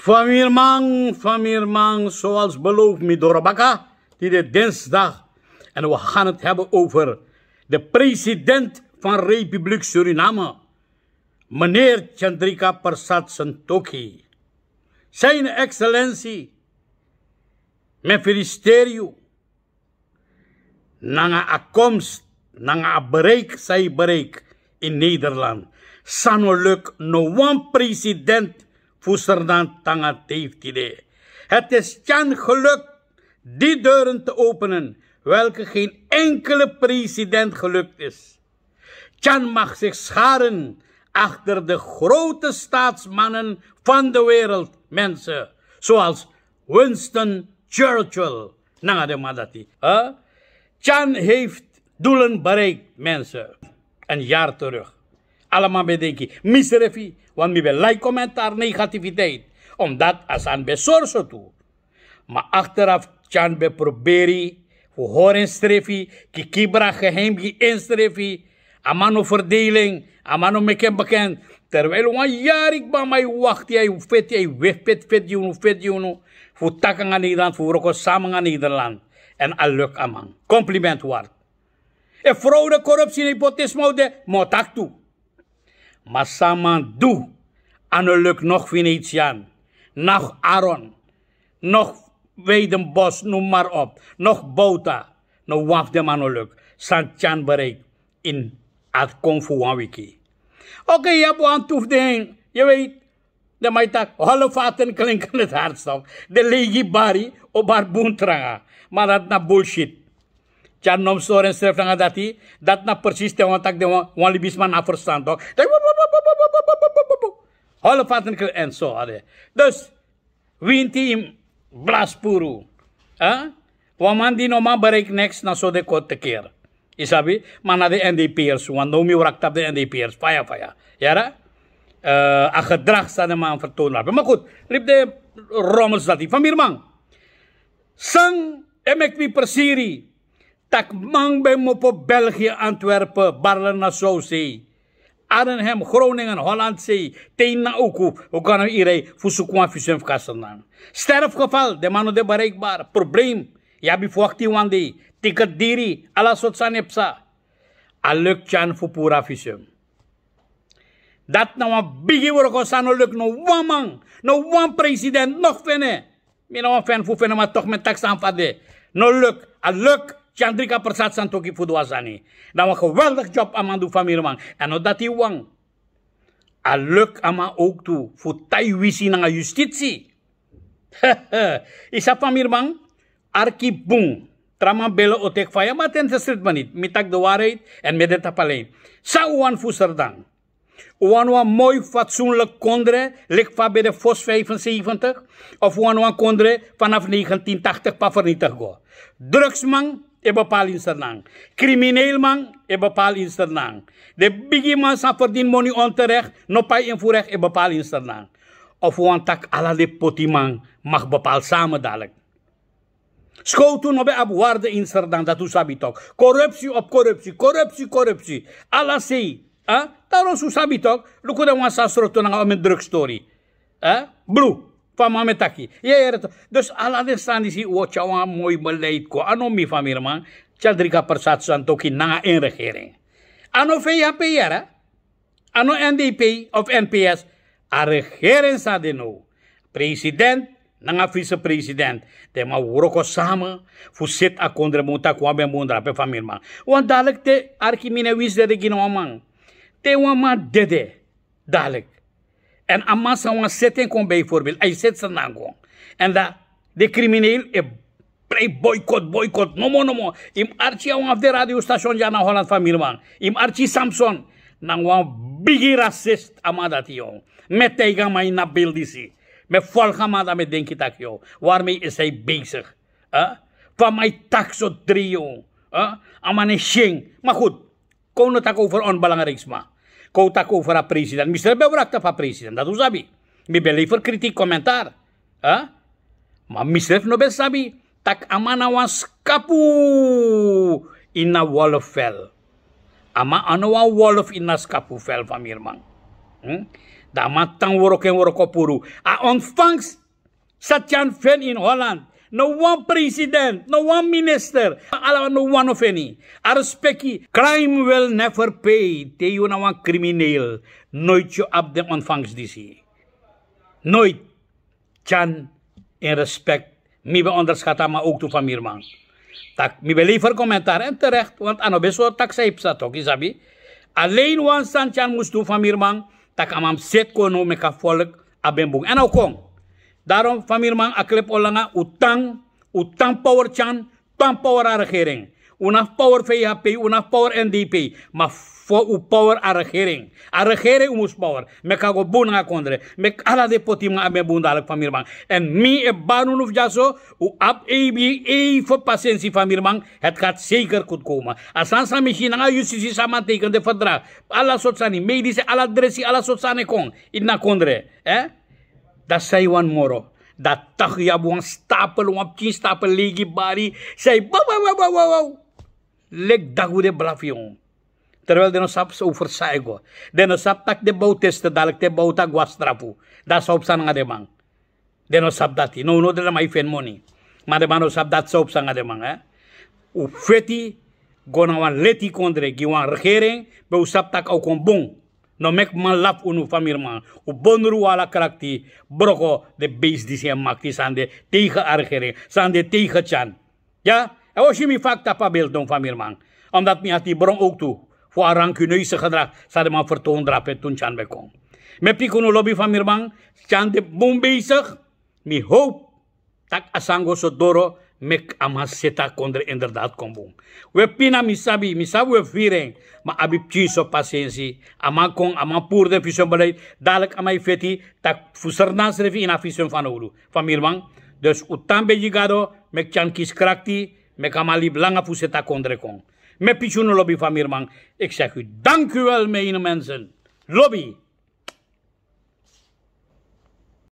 Famirmang, man zoals beloofd Dorabaka, die de dinsdag. En we gaan het hebben over de president van Republiek Suriname, meneer Chandrika Persat Santoki. Zijn excellentie, mijn ministerie, nanga akomst, nanga break, zij break in Nederland. Sanoluk, no one president Voesernantanga Teeftide. Het is Chan gelukt die deuren te openen, welke geen enkele president gelukt is. Chan mag zich scharen achter de grote staatsmannen van de wereld, mensen, zoals Winston Churchill. de madati. Chan heeft doelen bereikt, mensen, een jaar terug allemaal bedenken. Miserefi, want we willen like, commentaar, negativiteit. Omdat als aan bezorgen toe. Maar achteraf kan be proberi we horen strefi, kikibra geheim instrefi, amano verdeling, amano meken bekend. Terwijl een jaar ik bij mij wacht, jij vet, jij wegpet, vet, juno, vet, juno. Voor takken aan Nederland, voor ook samen aan Nederland. En al luk amang. Compliment waard. En fraude, corruptie, nepotisme, de motak toe. Maar samen Massamandu, Anneluk nog Venetiaan, nog Aaron, nog Weidenbos, noem maar op, nog Bouta, nog Waf de Manoluk, Santjan bereik in het Kung Fu Wiki. Oké, je hebt een ding. je weet, de maitak, holle vaten klinken het hardstof, de legi op haar boentranga, maar dat is nou bullshit. चार नम सोरेन सिर्फ टांगा जाती दातना na तेवा तक देवा वाली बीच में नाफर स्थान en and so Dus, winti team blaspuru. Huh? Waman nog maar bereik next na so de te keer. Isabi, na de NDP'ers, want nomi op de NDP'ers, faya faya. Jara? Uh, a gedrag staan hem aan vertoon Maar goed, riep de rommels dat hij. Van Sang emek persiri. Tak mang bij Mopo België, Antwerpen, Barlen Nassau zee. Arnhem, Groningen, Hollandzee. Tena ook. Hoe kan iedereen voor zo'n confusie Sterfgeval, de mannen de bereikbaar. Probleem. Ja, bijvoorbeeld wandi. Ticket diri. ala soort sanepsa. Aluk chan voor pura Dat nou een bigi wordt gegaan, no lukt no one man, no one president, nog fenne. Meer nou fan voor maar toch met taksan aanvaarden. no luk, al luk. Chandrika Prasad Santoki Dat Dan nou, een geweldig job aan mijn familie En omdat nou die wang. En leuk aan ook toe. Voor tijwisi naar justitie. Isa familie man? Arki boom. Traman belo otek faya maten street manit. Mitak de waarheid en medetabaleid. Sa uwan fuserdang. Wanwan mooi fatsoenlijk kondre, ligt van bij de FOS 75. Of wanwan kondre vanaf 1980 pa vernietigd. Drugsman, e bapal insternang. Crimineel man e bapal insternang. De bigi man sa verdien money onterecht, no pay en voorrecht e insternang. Of wantak tak ala de mag bepaal samen dadelijk. toen op op waarde insternang, dat u sabi toch. Corruptie op corruptie, corruptie, corruptie. Alla Ah, daarom u sabi toch. Lukuda wan sa drugstory. Ah, blue. faamametaki to. Dos ala desani si ua cawa moi maleit ko ano mi famirma caldrika persatuan toki nanga en regering ano pe yara ano NDP of NPS a regering sa deno president nanga vice-president de ma woroko samen fu a kondre munta kwa ben mundra pe famirma wan dalek te arkimine wis de gino amang te wan ma dede dalek En amasa wan seten kon bijvoorbeeld. Hij zet ze nangon. En dat de crimineel eh, pray boycott, boycott. No mo, no mo. Im archi wan af de radiostation ja na Holland familie man. Im archi Samson. Nang wan bigi racist amadati yon. Met tegen in na Me Met volga amada met denk ik yo. Waarmee is hij bezig? Huh? Ah? Van mij taxo trio. Huh? Ah? Amane shing. Maar goed. Kon het ook over onbelangrijks maar. ko tako fara president. Mi treba urakta fa president, da tu zabi. Mi beli for kritik komentar. ah, Ma mi no bel sabi. Tak amana wan skapu ina of fell, Ama ano wall wolof ina skapu fel famir mirmang. Hmm? Da matang worok en worok opuru. A fangs Satjan fen in Holland. no one president, no one minister, no one of any. Arspeki, crime will never pay. Te yun ang criminal Nooit je op de ontvangst disi. Nooit. Chan in respect. Mi be onderschat maar ook toe van Mirman. Tak, mi be liever commentaar en terecht, want ano beso tak sa ipsa tok, isabi. Alleen wan san chan moest toe van Mirman, tak amam set no meka volk abembung. En nou kong. Daarom, familie man, aklep olanga utang, utang power chan, utang power a regering. Unaf power VHP, unaf power NDP. Maar voor u power a regering. regering moest power. Me kago buna kondre. Me ala de me abe bundale familie man. En mi e banun of jaso, u ab ebi even patiëntie familie man. Het gaat zeker goed komen. Asansa misschien na justitie samen de verdrag. Alla sotsani medische, alla dressie, alla ala sotsane kong. Idna kondre. Eh? da wan moro. da tah ya buang stapel, uang cin stapel ligi bari. Sai ba ba ba ba ba Lek dagu de blafion. terwel de sap so go De sap tak de bau teste dalek te bau ta guastrapu. Da sop san nga mang. De no sap dati. No no de la mai fen moni. Ma de mano sap dat sop san nga mang. Eh? U feti gonawan leti kondre giwan wan regering. Be u sap tak au kon bon. no mek man lap unu famir man u bonru wala karakti broko de beest die zijn maakt die zijn de tegen argering zijn de tegen chan ja en was je mi vaak tapa beeld doen famir man omdat mi had die bron ook toe voor een rancuneuse gedrag zouden man vertoon drapen toen chan bekom me pikunu lobby famir man chan de boom bezig mi hoop tak asango sodoro mek ama seta kondre inderdaad kombong. We pina misabi, misabi we viring, ma abib pasensi, ama kong, ama de vision ama feti, tak fusernance revi ina vision van ulu. Familwang, dus utan bejigado, mek chan kis krakti, mek ama fuseta kondre kong. Me pensioenlobby lobby Meerman. Ik zeg u, dank u wel, mene mensen. Lobby.